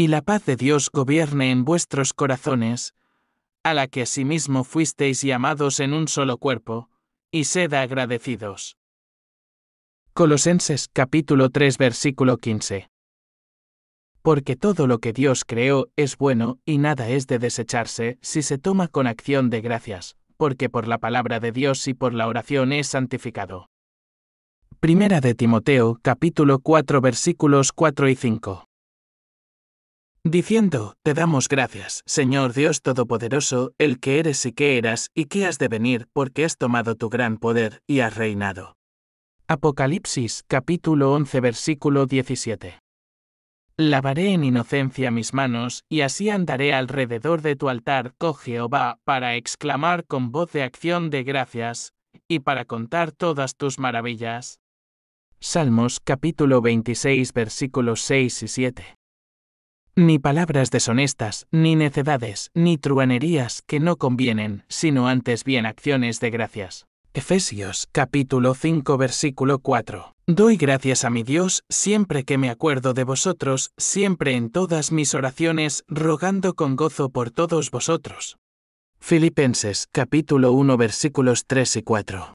y la paz de Dios gobierne en vuestros corazones, a la que asimismo fuisteis llamados en un solo cuerpo, y sed agradecidos. Colosenses capítulo 3 versículo 15. Porque todo lo que Dios creó es bueno y nada es de desecharse si se toma con acción de gracias, porque por la palabra de Dios y por la oración es santificado. Primera de Timoteo capítulo 4 versículos 4 y 5 diciendo, Te damos gracias, Señor Dios Todopoderoso, el que eres y que eras y que has de venir, porque has tomado tu gran poder y has reinado. Apocalipsis capítulo 11 versículo 17. Lavaré en inocencia mis manos, y así andaré alrededor de tu altar, oh Jehová, para exclamar con voz de acción de gracias, y para contar todas tus maravillas. Salmos capítulo 26 versículos 6 y 7 ni palabras deshonestas, ni necedades, ni truanerías que no convienen, sino antes bien acciones de gracias. Efesios capítulo 5 versículo 4. Doy gracias a mi Dios siempre que me acuerdo de vosotros, siempre en todas mis oraciones, rogando con gozo por todos vosotros. Filipenses capítulo 1 versículos 3 y 4.